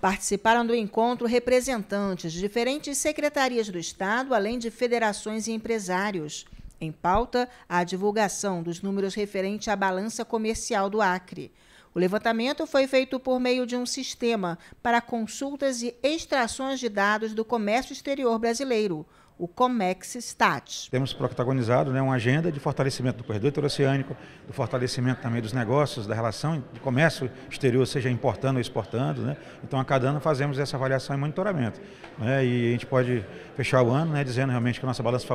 Participaram do encontro representantes de diferentes secretarias do Estado, além de federações e empresários. Em pauta, a divulgação dos números referentes à balança comercial do Acre. O levantamento foi feito por meio de um sistema para consultas e extrações de dados do comércio exterior brasileiro, o Comex Stat. Temos protagonizado né, uma agenda de fortalecimento do corredor oceânico, do fortalecimento também dos negócios, da relação de comércio exterior, seja importando ou exportando. Né? Então, a cada ano fazemos essa avaliação e monitoramento. Né? E a gente pode fechar o ano né, dizendo realmente que a nossa balança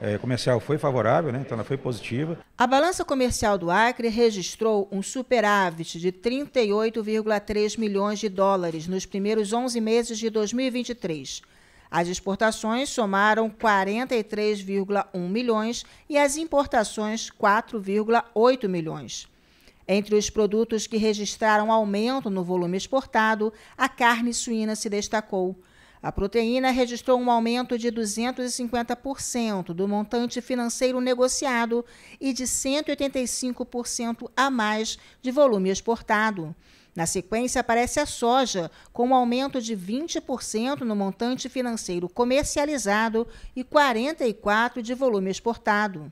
é, comercial foi favorável, né? então ela foi positiva. A balança comercial do Acre registrou um superávit de 38,3 milhões de dólares nos primeiros 11 meses de 2023 as exportações somaram 43,1 milhões e as importações 4,8 milhões. Entre os produtos que registraram aumento no volume exportado, a carne suína se destacou. A proteína registrou um aumento de 250% do montante financeiro negociado e de 185% a mais de volume exportado. Na sequência, aparece a soja, com um aumento de 20% no montante financeiro comercializado e 44% de volume exportado.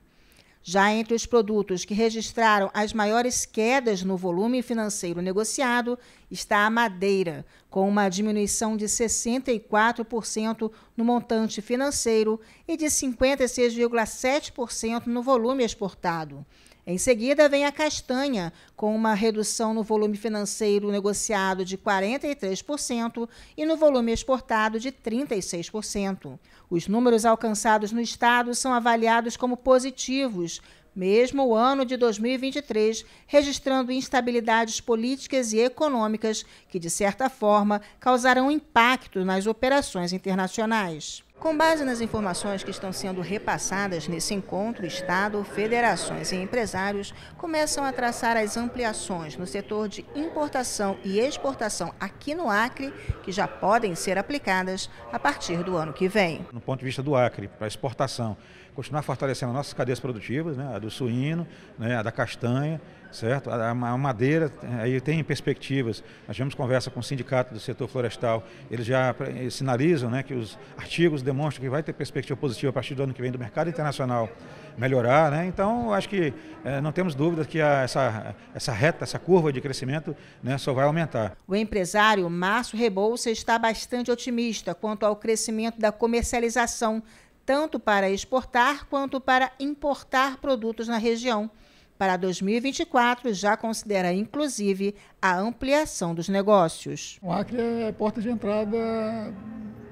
Já entre os produtos que registraram as maiores quedas no volume financeiro negociado está a madeira, com uma diminuição de 64% no montante financeiro e de 56,7% no volume exportado. Em seguida, vem a castanha, com uma redução no volume financeiro negociado de 43% e no volume exportado de 36%. Os números alcançados no Estado são avaliados como positivos, mesmo o ano de 2023 registrando instabilidades políticas e econômicas que, de certa forma, causarão impacto nas operações internacionais. Com base nas informações que estão sendo repassadas nesse encontro, Estado, federações e empresários começam a traçar as ampliações no setor de importação e exportação aqui no Acre, que já podem ser aplicadas a partir do ano que vem. No ponto de vista do Acre, para exportação, continuar fortalecendo nossas cadeias produtivas, né, a do suíno, né, a da castanha, certo? A, a madeira aí tem perspectivas. Nós tivemos conversa com o sindicato do setor florestal, eles já eh, sinalizam né, que os artigos demonstram que vai ter perspectiva positiva a partir do ano que vem do mercado internacional melhorar, né? Então, acho que eh, não temos dúvida que a, essa, essa reta, essa curva de crescimento né, só vai aumentar. O empresário Márcio Rebouça está bastante otimista quanto ao crescimento da comercialização, tanto para exportar quanto para importar produtos na região. Para 2024, já considera inclusive a ampliação dos negócios. O Acre é porta de entrada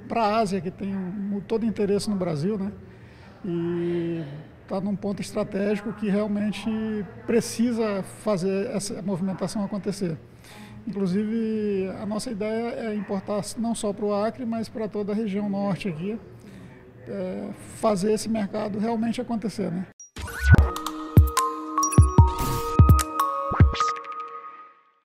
para a Ásia, que tem todo interesse no Brasil, né? E está num ponto estratégico que realmente precisa fazer essa movimentação acontecer. Inclusive, a nossa ideia é importar não só para o Acre, mas para toda a região norte aqui, é, fazer esse mercado realmente acontecer. Né?